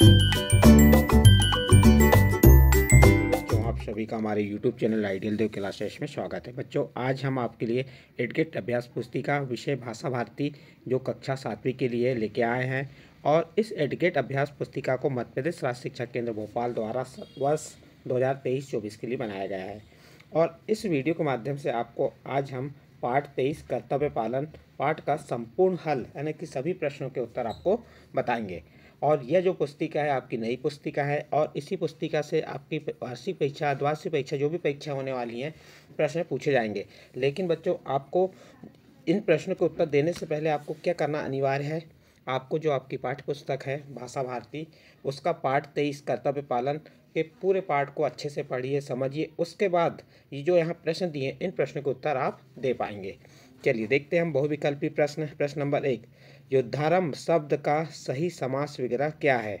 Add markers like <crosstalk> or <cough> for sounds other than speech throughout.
तो सभी का हमारे YouTube channel ideal Dev classes में स्वागत है बच्चों आज हम आपके लिए एडगेट अभ्यास पुस्तिका विषय भाषा भारती जो कक्षा सातवीं के लिए लेके आए हैं और इस एडगेट अभ्यास पुस्तिका को मध्य प्रदेश राज्य शिक्षा केंद्र भोपाल द्वारा वर्ष तेईस चौबीस के लिए बनाया गया है और इस वीडियो के माध्यम से आपको आज हम पाठ तेईस कर्तव्य पालन पाठ का संपूर्ण हल यानी कि सभी प्रश्नों के उत्तर आपको बताएंगे और यह जो पुस्तिका है आपकी नई पुस्तिका है और इसी पुस्तिका से आपकी वार्षिक परीक्षा द्वार्षिक परीक्षा जो भी परीक्षा होने वाली हैं प्रश्न पूछे जाएंगे लेकिन बच्चों आपको इन प्रश्नों के उत्तर देने से पहले आपको क्या करना अनिवार्य है आपको जो आपकी पाठ्य पुस्तक है भाषा भारती उसका पाठ तेईस कर्तव्य पालन के पूरे पाठ को अच्छे से पढ़िए समझिए उसके बाद ये जो यहाँ प्रश्न दिए इन प्रश्नों के उत्तर आप दे पाएंगे चलिए देखते हैं हम बहुविकल्पी प्रश्न प्रश्न नंबर एक युद्धारंभ शब्द का सही समास वगैरह क्या है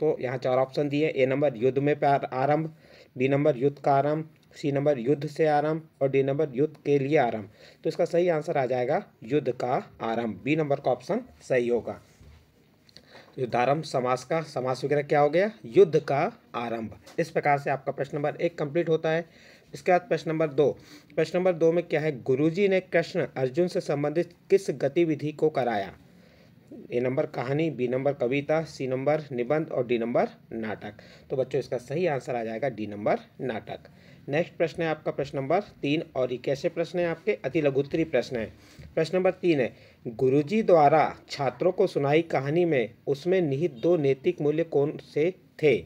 तो यहाँ चार ऑप्शन दिए ए नंबर युद्ध में आरंभ बी नंबर युद्ध का आरंभ सी नंबर युद्ध से आरंभ और डी नंबर युद्ध के लिए आरंभ तो इसका सही आंसर आ जाएगा युद्ध का आरंभ बी नंबर का ऑप्शन सही होगा तो युद्धारंभ समास का समास वगैरह क्या हो गया युद्ध का आरंभ इस प्रकार से आपका प्रश्न नंबर एक कंप्लीट होता है इसके बाद प्रश्न नंबर दो प्रश्न नंबर दो में क्या है गुरुजी ने कृष्ण अर्जुन से संबंधित किस गतिविधि को कराया ए नंबर कहानी बी नंबर कविता सी नंबर निबंध और डी नंबर नाटक तो बच्चों इसका सही आंसर आ जाएगा डी नंबर नाटक नेक्स्ट प्रश्न है आपका प्रश्न नंबर तीन और ये कैसे प्रश्न है आपके अति लघुत्तरी प्रश्न है प्रश्न नंबर तीन है गुरुजी द्वारा छात्रों को सुनाई कहानी में उसमें निहित दो नैतिक मूल्य कौन से थे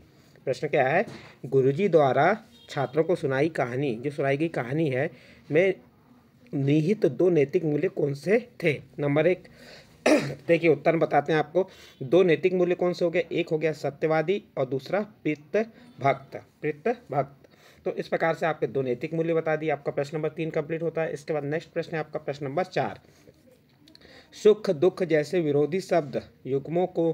प्रश्न क्या है गुरुजी द्वारा छात्रों को सुनाई कहानी जो सुनाई गई कहानी है में निहित दो नैतिक मूल्य कौन से थे नंबर एक <coughs> देखिए उत्तर बताते हैं आपको दो नैतिक मूल्य कौन से हो गए एक हो गया सत्यवादी और दूसरा पित्त भक्त पित्त भक्त तो इस प्रकार से आपके दो नैतिक मूल्य बता दिए आपका प्रश्न नंबर तीन कंप्लीट होता है इसके बाद नेक्स्ट प्रश्न है आपका प्रश्न नंबर चार सुख दुख जैसे विरोधी शब्द युग्मों को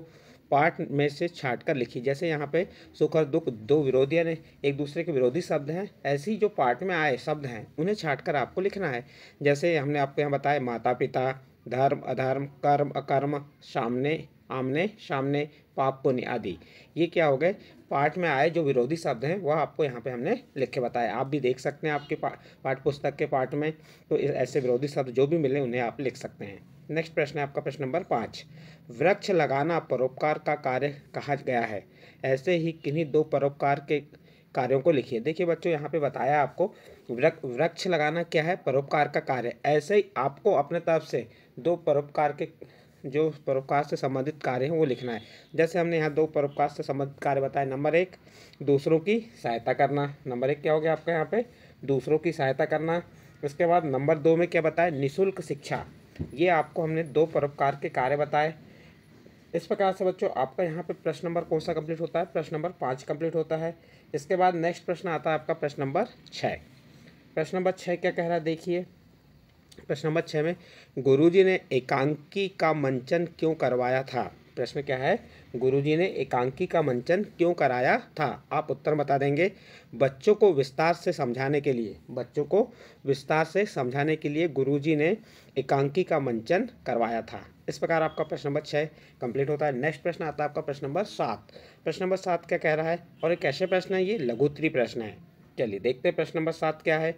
पाठ में से छाट कर लिखी जैसे यहाँ पे सुख और दुख दो विरोधी यानी एक दूसरे के विरोधी शब्द हैं ऐसे ही जो पाठ में आए शब्द हैं उन्हें छाट कर आपको लिखना है जैसे हमने आपको यहाँ बताया माता पिता धर्म अधर्म कर्म अकर्म सामने आमने सामने पाप पुण्य आदि ये क्या हो गए पाठ में आए जो विरोधी शब्द हैं वह आपको यहाँ पे हमने लिख के बताया आप भी देख सकते हैं आपके पाठ पुस्तक के पाठ में तो ऐसे विरोधी शब्द जो भी मिले उन्हें आप लिख सकते हैं नेक्स्ट प्रश्न है आपका प्रश्न नंबर पाँच वृक्ष लगाना परोपकार का कार्य कहा गया है ऐसे ही किन्हीं दो परोपकार के कार्यों को लिखिए देखिए बच्चों यहाँ पे बताया आपको वृक्ष लगाना क्या है परोपकार का कार्य ऐसे ही आपको अपने तरफ से दो परोपकार के जो परोपकार से संबंधित कार्य हैं वो लिखना है जैसे हमने यहाँ दो परोपकार से संबंधित कार्य बताए नंबर एक दूसरों की सहायता करना नंबर एक क्या हो गया आपका यहाँ पे दूसरों की सहायता करना उसके बाद नंबर दो में क्या बताया निःशुल्क शिक्षा ये आपको हमने दो परोपकार के कार्य बताए इस प्रकार से बच्चों आपका यहाँ पे प्रश्न नंबर कौन सा कंप्लीट होता है प्रश्न नंबर पाँच कंप्लीट होता है इसके बाद नेक्स्ट प्रश्न आता है आपका प्रश्न नंबर छः प्रश्न नंबर छः क्या कह रहा है देखिए प्रश्न नंबर छः में गुरुजी ने एकांकी का मंचन क्यों करवाया था प्रश्न क्या है गुरुजी ने एकांकी का मंचन क्यों कराया था आप उत्तर बता देंगे बच्चों को विस्तार से समझाने के लिए बच्चों को विस्तार से समझाने के लिए गुरुजी ने एकांकी का मंचन करवाया था इस प्रकार आपका प्रश्न नंबर छः कंप्लीट होता है नेक्स्ट प्रश्न आता है आपका प्रश्न नंबर सात प्रश्न नंबर सात क्या कह रहा है और एक कैसे प्रश्न है ये लघुत्री प्रश्न है चलिए देखते हैं प्रश्न नंबर सात क्या है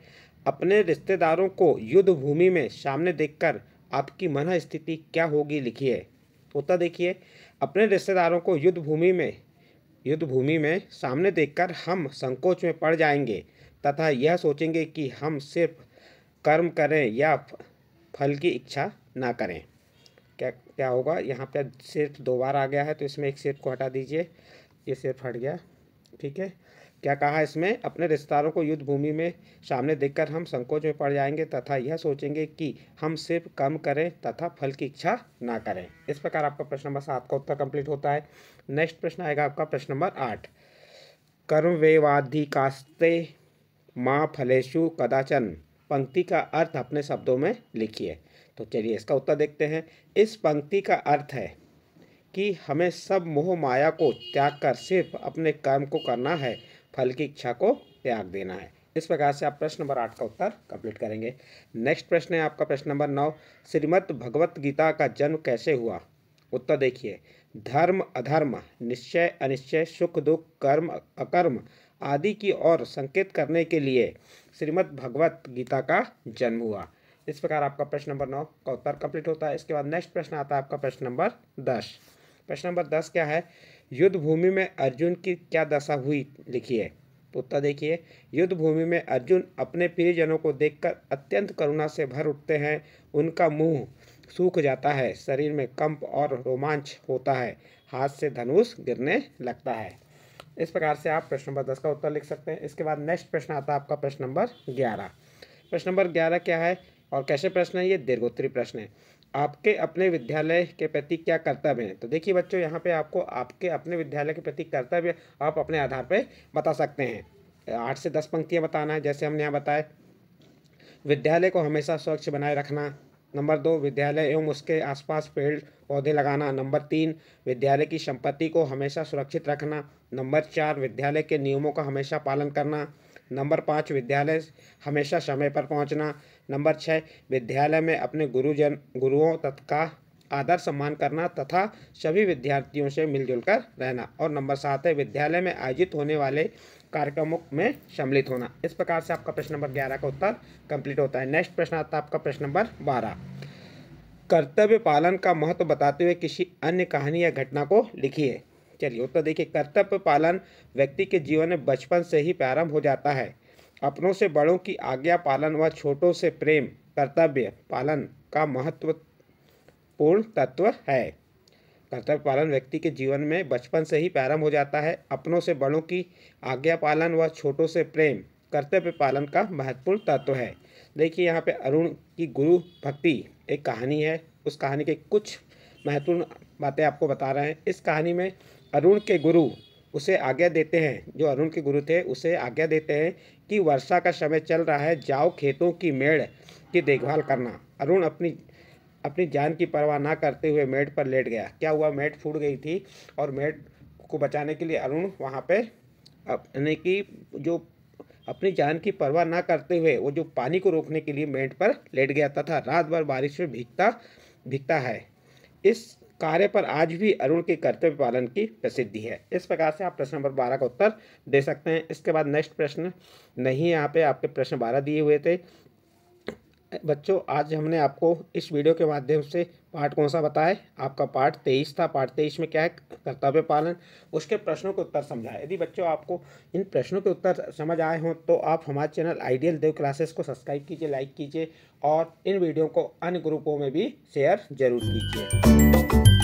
अपने रिश्तेदारों को युद्ध भूमि में सामने देखकर आपकी मन स्थिति क्या होगी लिखिए होता देखिए अपने रिश्तेदारों को युद्ध भूमि में युद्ध भूमि में सामने देखकर हम संकोच में पड़ जाएंगे तथा यह सोचेंगे कि हम सिर्फ कर्म करें या फल की इच्छा ना करें क्या क्या होगा यहाँ पर सिर्फ दो बार आ गया है तो इसमें एक सिर्फ को हटा दीजिए ये सिर्फ हट गया ठीक है क्या कहा इसमें अपने रिश्तेदारों को युद्ध भूमि में सामने देखकर हम संकोच में पड़ जाएंगे तथा यह सोचेंगे कि हम सिर्फ कम करें तथा फल की इच्छा ना करें इस प्रकार आपका प्रश्न नंबर सात का उत्तर कंप्लीट होता है नेक्स्ट प्रश्न आएगा आपका प्रश्न नंबर आठ कर्मवेवाधिकास्ते माँ फलेशु कदाचन पंक्ति का अर्थ अपने शब्दों में लिखिए तो चलिए इसका उत्तर देखते हैं इस पंक्ति का अर्थ है कि हमें सब मोह माया को त्याग कर सिर्फ अपने कर्म को करना है फल की इच्छा को त्याग देना है इस प्रकार से आप प्रश्न नंबर आठ का उत्तर कंप्लीट करेंगे नेक्स्ट प्रश्न है आपका प्रश्न नंबर नौ श्रीमद भगवत गीता का जन्म कैसे हुआ उत्तर देखिए धर्म अधर्म निश्चय अनिश्चय सुख दुख कर्म अकर्म आदि की ओर संकेत करने के लिए श्रीमद भगवत गीता का जन्म हुआ इस प्रकार आपका प्रश्न नंबर नौ का उत्तर कंप्लीट होता है इसके बाद नेक्स्ट प्रश्न आता है आपका प्रश्न नंबर दस प्रश्न नंबर दस क्या है युद्ध भूमि में अर्जुन की क्या दशा हुई लिखिए उत्तर देखिए युद्ध भूमि में अर्जुन अपने प्रियजनों को देखकर अत्यंत करुणा से भर उठते हैं उनका मुंह सूख जाता है शरीर में कंप और रोमांच होता है हाथ से धनुष गिरने लगता है इस प्रकार से आप प्रश्न नंबर दस का उत्तर लिख सकते हैं इसके बाद नेक्स्ट प्रश्न आता है आपका प्रश्न नंबर ग्यारह प्रश्न नंबर ग्यारह क्या है और कैसे प्रश्न है ये दीर्घोत्तरी प्रश्न है आपके अपने विद्यालय के प्रति क्या कर्तव्य हैं तो देखिए बच्चों यहाँ पे आपको आपके अपने विद्यालय के प्रति कर्तव्य आप अपने आधार पे बता सकते हैं आठ से दस पंक्तियाँ बताना है जैसे हमने यहाँ बताए विद्यालय को हमेशा स्वच्छ बनाए रखना नंबर दो विद्यालय एवं उसके आसपास पेड़ पौधे लगाना नंबर तीन विद्यालय की संपत्ति को हमेशा सुरक्षित रखना नंबर चार विद्यालय के नियमों का हमेशा पालन करना नंबर पाँच विद्यालय हमेशा समय पर पहुंचना नंबर छः विद्यालय में अपने गुरुजन गुरुओं तथा आदर सम्मान करना तथा सभी विद्यार्थियों से मिलजुल कर रहना और नंबर सात है विद्यालय में आयोजित होने वाले कार्यक्रमों में सम्मिलित होना इस प्रकार से आपका प्रश्न नंबर ग्यारह का उत्तर कंप्लीट होता है नेक्स्ट प्रश्न आता है आपका प्रश्न नंबर बारह कर्तव्य पालन का महत्व बताते हुए किसी अन्य कहानी या घटना को लिखिए चलिए उत्तर देखिए कर्तव्य पालन व्यक्ति के जीवन में बचपन से ही प्रारंभ हो जाता है अपनों से बड़ों की आज्ञा पालन व छोटों से प्रेम कर्तव्य पालन का महत्वपूर्ण तत्व है कर्तव्य पालन व्यक्ति के जीवन में बचपन से ही प्रारंभ हो जाता है अपनों से बड़ों की आज्ञा पालन व छोटों से प्रेम कर्तव्य पालन का महत्वपूर्ण तत्व है देखिए यहाँ पे अरुण की गुरु भक्ति एक कहानी है उस कहानी के कुछ महत्वपूर्ण बातें आपको बता रहे हैं इस कहानी में अरुण के गुरु उसे आज्ञा देते हैं जो अरुण के गुरु थे उसे आज्ञा देते हैं कि वर्षा का समय चल रहा है जाओ खेतों की मेड़ की देखभाल करना अरुण अपनी अपनी जान की परवाह ना करते हुए मेड पर लेट गया क्या हुआ मेड फूट गई थी और मेड को बचाने के लिए अरुण वहाँ पर यानी कि जो अपनी जान की परवाह ना करते हुए वो जो पानी को रोकने के लिए मेट पर लेट गया था। रात भर बारिश में भीगता भीगता है इस कार्य पर आज भी अरुण के कर्तव्य पालन की प्रसिद्धि है इस प्रकार से आप प्रश्न नंबर बारह का उत्तर दे सकते हैं इसके बाद नेक्स्ट प्रश्न नहीं यहाँ पे आपके प्रश्न बारह दिए हुए थे बच्चों आज हमने आपको इस वीडियो के माध्यम से पार्ट कौन सा बताया आपका पार्ट तेईस था पार्ट तेईस में क्या है कर्तव्य पालन उसके प्रश्नों के उत्तर समझाए यदि बच्चों आपको इन प्रश्नों के उत्तर समझ आए हों तो आप हमारे चैनल आइडियल देव क्लासेस को सब्सक्राइब कीजिए लाइक कीजिए और इन वीडियो को अन्य ग्रुपों में भी शेयर जरूर कीजिए